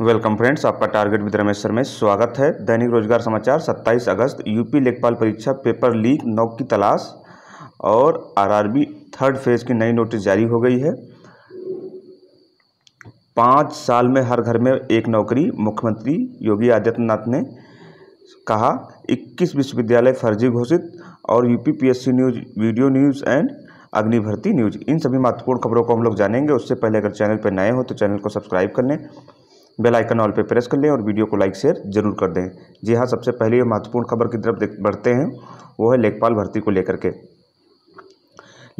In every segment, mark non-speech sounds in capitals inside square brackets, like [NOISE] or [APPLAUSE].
welcome friends आपका target with Rameshwar में स्वागत है दैनिक रोजगार समाचार 27 अगस्त यूपी लेखपाल परीक्षा पेपर लीक नौ की तलाश और आरआरबी थर्ड फेज की नई नोटिस जारी हो गई है पाँच साल में हर घर में एक नौकरी मुख्यमंत्री योगी आदित्यनाथ ने कहा 21 विश्वविद्यालय फर्जी घोषित और UP PSC news video news and अग्नि भर्ती न्यूज इन सभी महत्वपूर्ण खबरों को हम लोग जानेंगे उससे पहले अगर चैनल पर नए हो तो चैनल को सब्सक्राइब कर लें बेल आइकन ऑल पे प्रेस कर लें और वीडियो को लाइक शेयर जरूर कर दें जी हाँ सबसे पहले महत्वपूर्ण खबर की तरफ बढ़ते हैं वो है लेखपाल भर्ती को लेकर के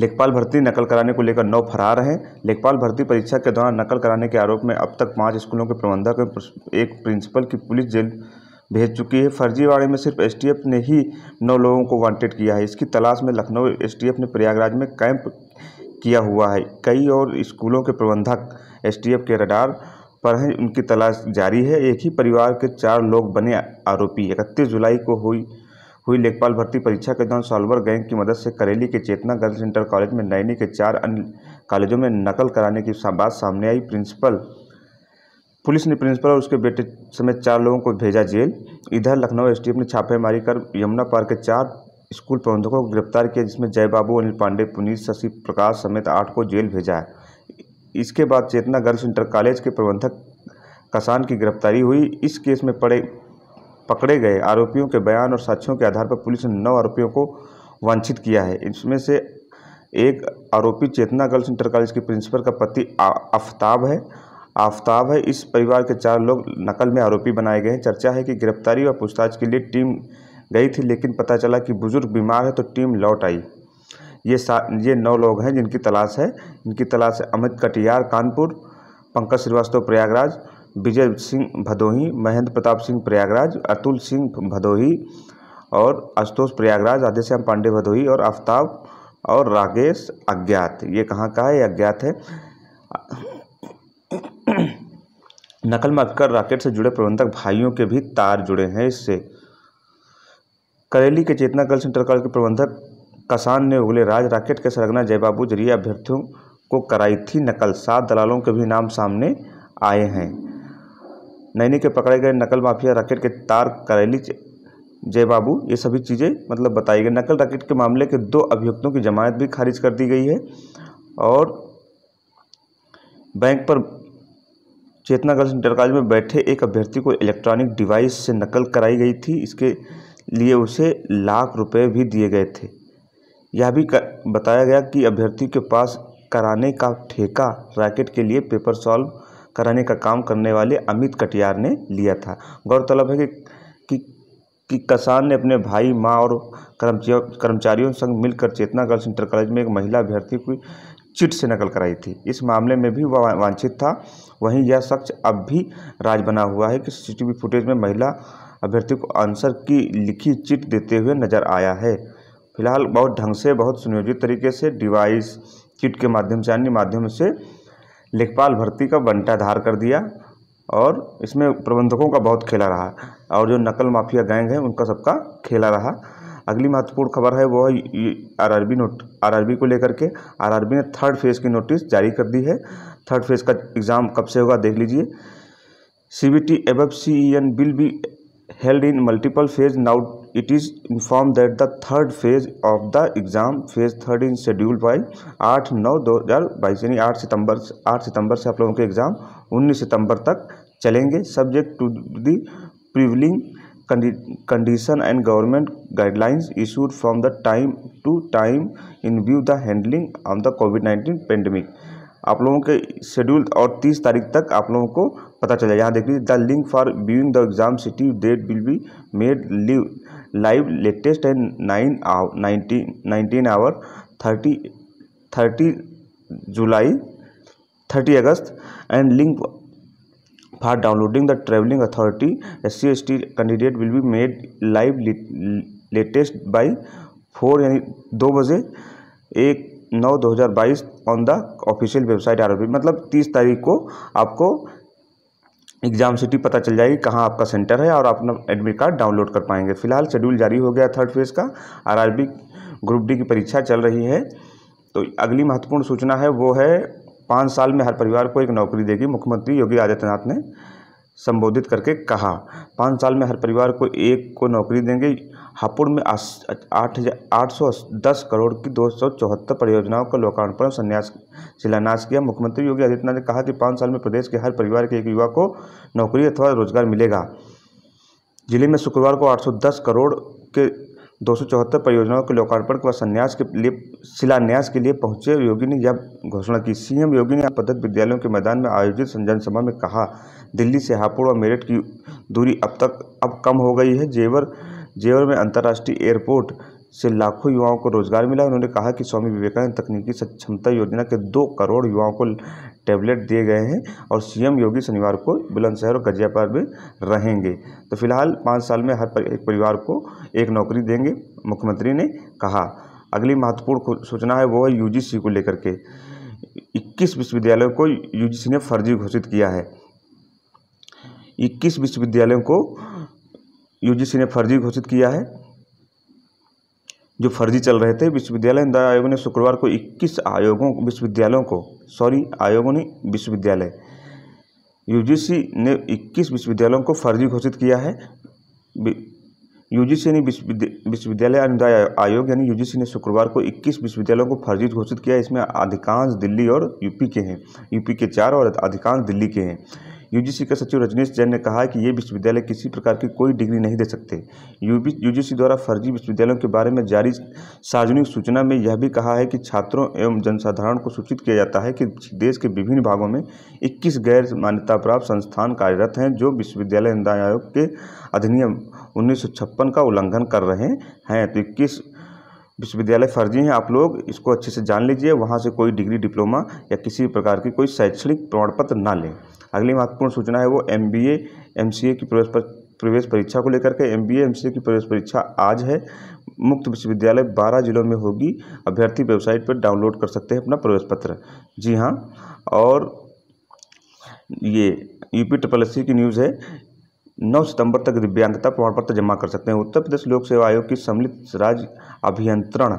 लेखपाल भर्ती नकल कराने को लेकर नौ फरार हैं लेखपाल भर्ती परीक्षा के दौरान नकल कराने के आरोप में अब तक पाँच स्कूलों के प्रबंधक एक प्रिंसिपल की पुलिस जेल भेज चुकी है फर्जीवाड़े में सिर्फ एसटीएफ ने ही नौ लोगों को वांटेड किया है इसकी तलाश में लखनऊ एसटीएफ ने प्रयागराज में कैंप किया हुआ है कई और स्कूलों के प्रबंधक एसटीएफ के रडार पर हैं उनकी तलाश जारी है एक ही परिवार के चार लोग बने आरोपी इकतीस जुलाई को हुई हुई लेखपाल भर्ती परीक्षा के दौरान सॉल्वर गैंग की मदद से करेली के चेतना गर्ल्स इंटर कॉलेज में नैनी के चार अन्य कॉलेजों में नकल कराने की बात सामने आई प्रिंसिपल पुलिस ने प्रिंसिपल और उसके बेटे समेत चार लोगों को भेजा जेल इधर लखनऊ एसटीएफ ने छापेमारी कर यमुना पार्क के चार स्कूल प्रबंधकों को गिरफ्तार किया जिसमें जय बाबू अनिल पांडे पुनीत शशि प्रकाश समेत आठ को जेल भेजा है इसके बाद चेतना गर्ल्स इंटर कॉलेज के प्रबंधक कसान की गिरफ्तारी हुई इस केस में पड़े पकड़े गए आरोपियों के बयान और साक्ष्यों के आधार पर पुलिस ने नौ आरोपियों को वांछित किया है इसमें से एक आरोपी चेतना गर्ल्स इंटर कॉलेज के प्रिंसिपल का पति आफ्ताब है आफ्ताब है इस परिवार के चार लोग नकल में आरोपी बनाए गए हैं चर्चा है कि गिरफ्तारी और पूछताछ के लिए टीम गई थी लेकिन पता चला कि बुजुर्ग बीमार है तो टीम लौट आई ये सा ये नौ लोग हैं जिनकी तलाश है इनकी तलाश है अमित कटियार कानपुर पंकज श्रीवास्तव प्रयागराज विजय सिंह भदोही महेंद्र प्रताप सिंह प्रयागराज अतुल सिंह भदोही और आशुतोष प्रयागराज आदिश्याम पांडे भदोही और आफ्ताब और राकेश अज्ञात ये कहाँ का है ये अज्ञात है [COUGHS] नकल में अक्कर राकेट से जुड़े प्रबंधक भाइयों के भी तार जुड़े हैं इससे करेली के चेतना गर्ल्स सेंटर कॉलेज के प्रबंधक कसान ने उगले राज राकेट के सरगना जयबाबू जरिया अभ्यर्थियों को कराई थी नकल सात दलालों के भी नाम सामने आए हैं नैनी के पकड़े गए नकल माफिया राकेट के तार करेली जयबाबू ये सभी चीज़ें मतलब बताई गई नकल राकेट के मामले के दो अभियुक्तों की जमानत भी खारिज कर दी गई है और बैंक पर चेतना गर्ल्स इंटर कॉलेज में बैठे एक अभ्यर्थी को इलेक्ट्रॉनिक डिवाइस से नकल कराई गई थी इसके लिए उसे लाख रुपए भी दिए गए थे यह भी बताया गया कि अभ्यर्थी के पास कराने का ठेका रैकेट के लिए पेपर सॉल्व कराने का काम करने वाले अमित कटियार ने लिया था गौरतलब है कि कि, कि किसान ने अपने भाई माँ और कर्मचारियों संग मिलकर चेतना गर्ल्स इंटर कॉलेज में एक महिला अभ्यर्थी की चिट से नकल कराई थी इस मामले में भी वह वांछित था वहीं यह शख्स अब भी राज बना हुआ है कि सीसीटीवी फुटेज में महिला अभ्यर्थी को आंसर की लिखी चिट देते हुए नजर आया है फिलहाल बहुत ढंग से बहुत सुनियोजित तरीके से डिवाइस किट के माध्यम से अन्य माध्यम से लेखपाल भर्ती का बंटाधार कर दिया और इसमें प्रबंधकों का बहुत खेला रहा और जो नकल माफिया गैंग है उनका सबका खेला रहा अगली महत्वपूर्ण खबर है वो है आरआरबी नोट आरआरबी को लेकर के आरआरबी ने थर्ड फेज़ की नोटिस जारी कर दी है थर्ड फेज़ का एग्ज़ाम कब से होगा देख लीजिए सी B T of C E N will be held in multiple phase now it is inform that the third phase of the exam phase third in schedule by आठ नौ दो हज़ार बाईस यानी आठ सितंबर आठ सितंबर से आप लोगों के एग्ज़ाम उन्नीस सितंबर तक चलेंगे subject to the prevailing condition and government guidelines issued from the time to time in view the handling on the COVID nineteen pandemic आप लोगों के शेड्यूल और तीस तारीख तक आप लोगों को पता चलेगा यहाँ देख लीजिए the link for viewing the exam city date will be made live live latest and nine hour nineteen nineteen hour thirty thirty July thirty अगस्त and link for downloading the travelling authority S C S T candidate will be made live latest by four यानी दो बजे एक नौ दो हज़ार बाईस on the official website are मतलब तीस तारीख को आपको एग्ज़ाम सिटी पता चल जाएगी कहाँ आपका सेंटर है और अपना एडमिट कार्ड डाउनलोड कर पाएंगे फिलहाल शेड्यूल जारी हो गया थर्ड फेज़ का आरआरबी ग्रुप डी की परीक्षा चल रही है तो अगली महत्वपूर्ण सूचना है वो है पाँच साल में हर परिवार को एक नौकरी देगी मुख्यमंत्री योगी आदित्यनाथ ने संबोधित करके कहा पाँच साल में हर परिवार को एक को नौकरी देंगे हापुड़ में आठ आठ सौ दस करोड़ की दो सौ चौहत्तर परियोजनाओं का लोकार्पण संन्यास शिलान्यास किया मुख्यमंत्री योगी आदित्यनाथ ने कहा कि पाँच साल में प्रदेश के हर परिवार के एक युवा को नौकरी अथवा रोजगार मिलेगा जिले में शुक्रवार को 810 करोड़ के दो परियोजनाओं के लोकार्पण व संन्यास के लिए शिलान्यास के लिए पहुंचे योगी ने यह घोषणा की सीएम योगी ने पद्धत विद्यालयों के मैदान में आयोजित जनसभा में कहा दिल्ली से हापुड़ और मेरठ की दूरी अब तक अब कम हो गई है जेवर जेवर में अंतर्राष्ट्रीय एयरपोर्ट से लाखों युवाओं को रोजगार मिला उन्होंने कहा कि स्वामी विवेकानंद तकनीकी सक्षमता योजना के दो करोड़ युवाओं को टैबलेट दिए गए हैं और सीएम योगी शनिवार को बुलंदशहर और गजियाबाद में रहेंगे तो फिलहाल पाँच साल में हर एक परिवार को एक नौकरी देंगे मुख्यमंत्री ने कहा अगली महत्वपूर्ण सूचना है वो है यू को लेकर के इक्कीस विश्वविद्यालयों को यू ने फर्जी घोषित किया है इक्कीस विश्वविद्यालयों को यूजीसी ने फर्जी घोषित किया है जो फर्जी चल रहे थे विश्वविद्यालय अनुदान आयोग ने शुक्रवार को 21 आयोगों विश्वविद्यालयों को सॉरी आयोगों ने विश्वविद्यालय यूजीसी ने 21 विश्वविद्यालयों को फर्जी घोषित किया है यूजीसी ने विश्वविद्यालय अनुदाय आयोग यानी यूजीसी ने शुक्रवार को 21 विश्वविद्यालयों को फर्जी घोषित किया इसमें अधिकांश दिल्ली और यूपी के हैं यूपी के चार और अधिकांश दिल्ली के हैं यूजीसी के सचिव रजनीश जैन ने कहा है कि ये विश्वविद्यालय किसी प्रकार की कोई डिग्री नहीं दे सकते यूजीसी द्वारा फर्जी विश्वविद्यालयों के बारे में जारी सार्वजनिक सूचना में यह भी कहा है कि छात्रों एवं जनसाधारण को सूचित किया जाता है कि देश के विभिन्न भागों में इक्कीस गैर मान्यता प्राप्त संस्थान कार्यरत हैं जो विश्वविद्यालय अनुदान आयोग के अधिनियम उन्नीस का उल्लंघन कर रहे हैं तो इक्कीस विश्वविद्यालय फर्जी हैं आप लोग इसको अच्छे से जान लीजिए वहाँ से कोई डिग्री डिप्लोमा या किसी प्रकार की कोई शैक्षणिक प्रमाण पत्र ना लें अगली महत्वपूर्ण सूचना है वो एम बी की प्रवेश पर प्रवेश परीक्षा को लेकर के एम बी की प्रवेश परीक्षा आज है मुक्त विश्वविद्यालय बारह जिलों में होगी अभ्यर्थी वेबसाइट पर डाउनलोड कर सकते हैं अपना प्रवेश पत्र जी हाँ और ये यूपी ट्रिपल एस की न्यूज़ है 9 सितंबर तक दिव्यांगता प्रमाण पत्र जमा कर सकते हैं उत्तर प्रदेश लोक सेवा आयोग की सम्मिलित राज्य अभियंत्रण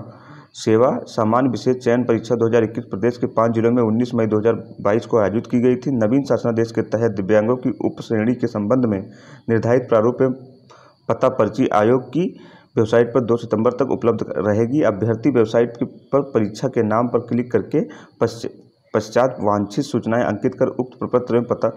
सेवा सामान्य विशेष चयन परीक्षा 2021 प्रदेश के पाँच जिलों में 19 मई 2022 को आयोजित की गई थी नवीन शासनादेश के तहत दिव्यांगों की उप श्रेणी के संबंध में निर्धारित प्रारूप में पता पर्ची आयोग की वेबसाइट पर 2 सितंबर तक उपलब्ध रहेगी अभ्यर्थी वेबसाइट पर परीक्षा के नाम पर क्लिक करके पश्चिम पश्चात वांछित सूचनाएं अंकित कर उक्त प्रपत्र में पता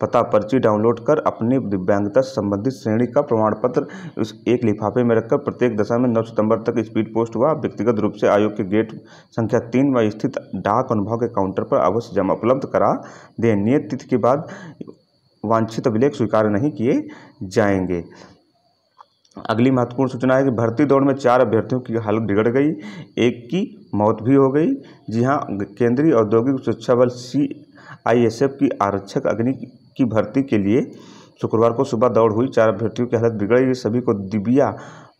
पता पर्ची डाउनलोड कर अपनी दिव्यांगता संबंधित श्रेणी का प्रमाण पत्र उस एक लिफाफे में रखकर प्रत्येक दशा में नौ सितंबर तक स्पीड पोस्ट हुआ व्यक्तिगत रूप से आयोग के गेट संख्या तीन में स्थित डाक अनुभव के काउंटर पर अवश्य जमा उपलब्ध करा दें नियत तिथि के बाद वांछित अभिलेख स्वीकार नहीं किए जाएंगे अगली महत्वपूर्ण सूचना है कि भर्ती दौड़ में चार अभ्यर्थियों की हालत बिगड़ गई एक की मौत भी हो गई जी हाँ केंद्रीय औद्योगिक सुरक्षा बल सी आई एस एफ की आरक्षक अग्नि की भर्ती के लिए शुक्रवार को सुबह दौड़ हुई चार अभ्यर्थियों की हालत बिगड़ गई सभी को दिबिया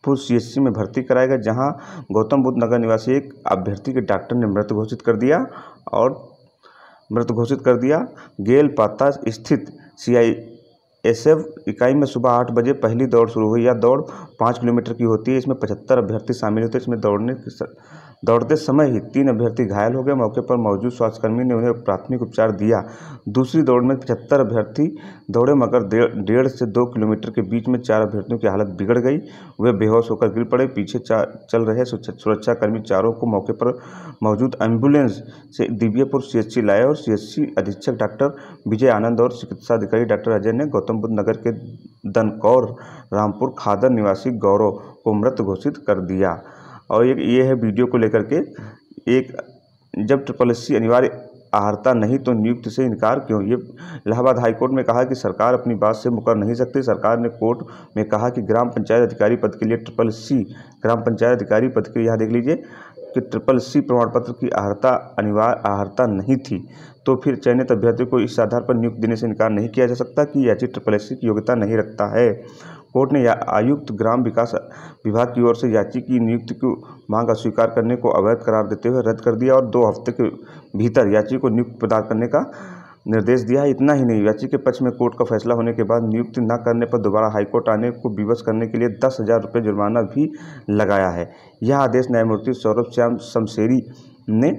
फुल सी में भर्ती कराया गया जहाँ गौतम बुद्ध नगर निवासी एक अभ्यर्थी के डॉक्टर ने मृत घोषित कर दिया और मृत घोषित कर दिया गेल पाता स्थित सी आई एसएफ इकाई में सुबह आठ बजे पहली दौड़ शुरू हुई यह दौड़ पाँच किलोमीटर की होती है इसमें पचहत्तर अभ्यर्थी शामिल होते हैं इसमें दौड़ने दौड़ते समय ही तीन अभ्यर्थी घायल हो गए मौके पर मौजूद स्वास्थ्यकर्मी ने उन्हें प्राथमिक उपचार दिया दूसरी दौड़ में पचहत्तर अभ्यर्थी दौड़े मगर डेढ़ से दो किलोमीटर के बीच में चार अभ्यर्थियों की हालत बिगड़ गई वे बेहोश होकर गिर पड़े पीछे चल रहे सुरक्षाकर्मी चारों को मौके पर मौजूद एम्बुलेंस से दिव्यपुर सी लाए और सी अधीक्षक डॉक्टर विजय आनंद और चिकित्सा अधिकारी डॉक्टर अजय ने गौतम बुद्ध नगर के दनकौर रामपुर खादर निवासी गौरव को मृत घोषित कर दिया और एक ये है वीडियो को लेकर के एक जब ट्रिपल एस अनिवार्य आहरता नहीं तो नियुक्त से इनकार क्यों ये इलाहाबाद हाईकोर्ट में कहा कि सरकार अपनी बात से मुकर नहीं सकती सरकार ने कोर्ट में कहा कि ग्राम पंचायत अधिकारी पद के लिए ट्रिपल सी ग्राम पंचायत अधिकारी पद के लिए यहाँ देख लीजिए कि ट्रिपल सी प्रमाण पत्र की आहरता अनिवार्य आहरता नहीं थी तो फिर चयनित अभ्यर्थी को इस आधार पर नियुक्ति देने से इनकार नहीं किया जा सकता कि याचित ट्रिपल एस की योग्यता नहीं रखता है कोर्ट ने आयुक्त ग्राम विकास विभाग की ओर से याची की नियुक्ति की मांग अस्वीकार करने को अवैध करार देते हुए रद्द कर दिया और दो हफ्ते के भीतर याची को नियुक्त प्रदान करने का निर्देश दिया है इतना ही नहीं याची के पक्ष में कोर्ट का फैसला होने के बाद नियुक्ति न करने पर दोबारा हाईकोर्ट आने को विवश करने के लिए दस हज़ार रुपये जुर्माना भी लगाया है यह आदेश न्यायमूर्ति सौरभ श्याम शमशेरी ने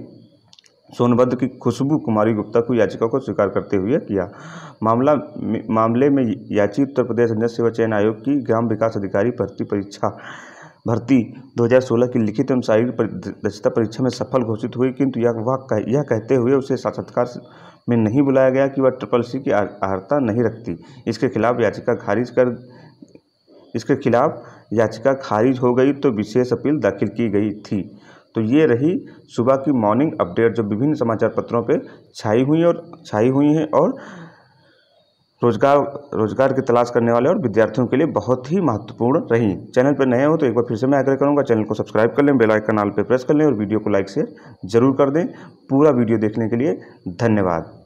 सोनभद्र की खुशबू कुमारी गुप्ता को याचिका को स्वीकार करते हुए किया मामला मामले में याची उत्तर प्रदेश अन्य सेवा चयन आयोग की ग्राम विकास अधिकारी भर्ती परीक्षा भर्ती 2016 की लिखित एवं शारीरिक दक्षता परीक्षा में सफल घोषित हुई किंतु यह वह कह, यह कहते हुए उसे साक्षात्कार में नहीं बुलाया गया कि वह ट्रिपल सी की अर्हता नहीं रखती इसके खिलाफ याचिका खारिज कर इसके खिलाफ याचिका खारिज हो गई तो विशेष अपील दाखिल की गई थी तो ये रही सुबह की मॉर्निंग अपडेट जो विभिन्न समाचार पत्रों पे छाई हुई और छाई हुई हैं और रोजगार रोजगार की तलाश करने वाले और विद्यार्थियों के लिए बहुत ही महत्वपूर्ण रही चैनल पर नए हो तो एक बार फिर से मैं आग्रह करूंगा चैनल को सब्सक्राइब कर लें बेल आइकन नाल पर प्रेस कर लें और वीडियो को लाइक शेयर जरूर कर दें पूरा वीडियो देखने के लिए धन्यवाद